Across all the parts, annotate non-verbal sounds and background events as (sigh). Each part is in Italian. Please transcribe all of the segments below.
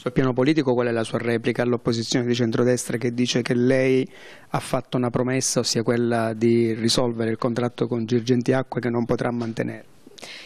Sul piano politico qual è la sua replica all'opposizione di centrodestra che dice che lei ha fatto una promessa, ossia quella di risolvere il contratto con Girgenti Acqua che non potrà mantenere?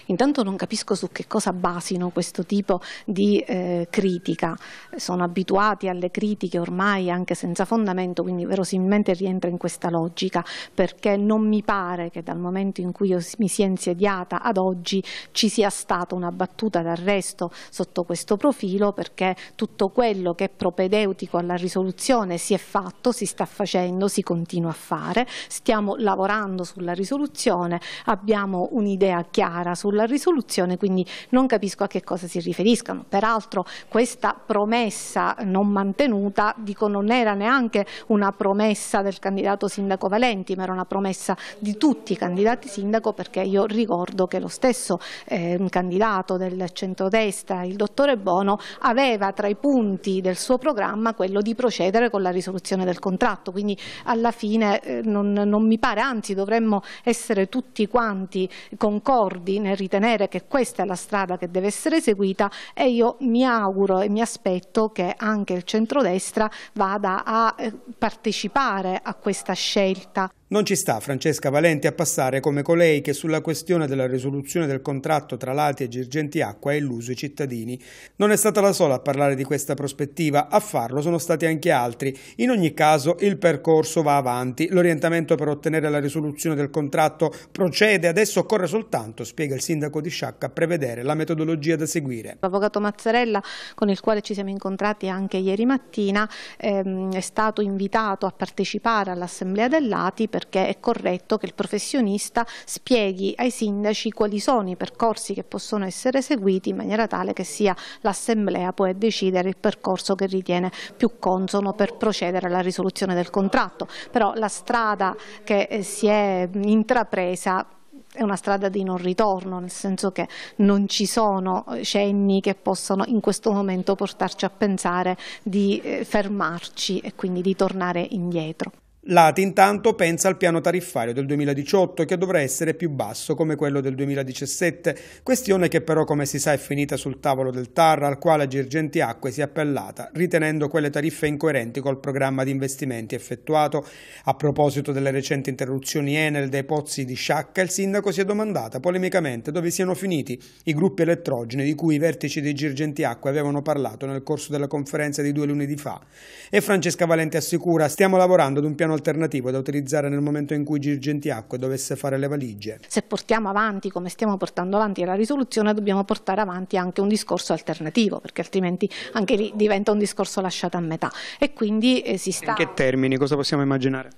Intanto non capisco su che cosa basino questo tipo di eh, critica. Sono abituati alle critiche ormai anche senza fondamento, quindi verosimilmente rientra in questa logica, perché non mi pare che dal momento in cui mi sia insediata ad oggi ci sia stata una battuta d'arresto sotto questo profilo, perché tutto quello che è propedeutico alla risoluzione si è fatto, si sta facendo, si continua a fare. Stiamo lavorando sulla risoluzione, abbiamo un'idea chiara sulla sulla risoluzione, quindi non capisco a che cosa si riferiscano. Peraltro questa promessa non mantenuta, dico, non era neanche una promessa del candidato sindaco Valenti, ma era una promessa di tutti i candidati sindaco, perché io ricordo che lo stesso eh, candidato del centrodestra, il dottore Bono, aveva tra i punti del suo programma quello di procedere con la risoluzione del contratto, quindi alla fine eh, non, non mi pare, anzi dovremmo essere tutti quanti concordi nel ritenere che questa è la strada che deve essere seguita e io mi auguro e mi aspetto che anche il centrodestra vada a eh, partecipare a questa scelta. Non ci sta Francesca Valenti a passare come colei che sulla questione della risoluzione del contratto tra Lati e Girgenti Acqua ha illuso i cittadini. Non è stata la sola a parlare di questa prospettiva, a farlo sono stati anche altri. In ogni caso il percorso va avanti, l'orientamento per ottenere la risoluzione del contratto procede, adesso occorre soltanto, spiega il sindaco di Sciacca, prevedere la metodologia da seguire. L'avvocato Mazzarella con il quale ci siamo incontrati anche ieri mattina ehm, è stato invitato a partecipare all'assemblea dell'Ati per perché è corretto che il professionista spieghi ai sindaci quali sono i percorsi che possono essere seguiti in maniera tale che sia l'assemblea poi a decidere il percorso che ritiene più consono per procedere alla risoluzione del contratto, però la strada che eh, si è intrapresa è una strada di non ritorno, nel senso che non ci sono cenni che possano in questo momento portarci a pensare di eh, fermarci e quindi di tornare indietro. L'ATI intanto pensa al piano tariffario del 2018 che dovrà essere più basso come quello del 2017, questione che però come si sa è finita sul tavolo del TAR al quale Girgenti Acque si è appellata, ritenendo quelle tariffe incoerenti col programma di investimenti effettuato. A proposito delle recenti interruzioni Enel dei pozzi di Sciacca, il sindaco si è domandata polemicamente dove siano finiti i gruppi elettrogeni di cui i vertici di Girgenti Acque avevano parlato nel corso della conferenza di due lunedì fa. E Francesca Valente assicura stiamo lavorando ad un piano piano alternativo da utilizzare nel momento in cui Girgentiacque dovesse fare le valigie. Se portiamo avanti come stiamo portando avanti la risoluzione dobbiamo portare avanti anche un discorso alternativo perché altrimenti anche lì diventa un discorso lasciato a metà e quindi eh, si sta... In che termini? Cosa possiamo immaginare?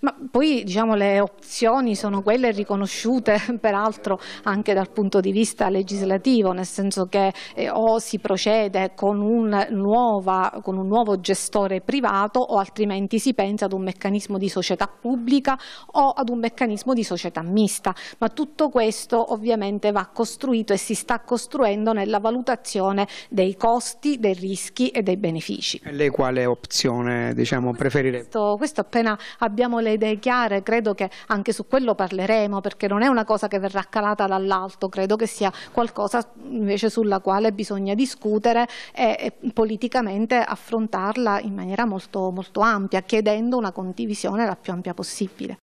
Ma poi diciamo le opzioni sono quelle riconosciute (laughs) peraltro anche dal punto di vista legislativo nel senso che eh, o si procede con un, nuova, con un nuovo gestore privato o altrimenti si pensa ad un meccanismo meccanismo di società pubblica o ad un meccanismo di società mista, ma tutto questo ovviamente va costruito e si sta costruendo nella valutazione dei costi, dei rischi e dei benefici. E lei quale opzione diciamo, preferirebbe? Questo, questo appena abbiamo le idee chiare, credo che anche su quello parleremo, perché non è una cosa che verrà calata dall'alto, credo che sia qualcosa invece sulla quale bisogna discutere e, e politicamente affrontarla in maniera molto, molto ampia, chiedendo una continuità condivisione la più ampia possibile.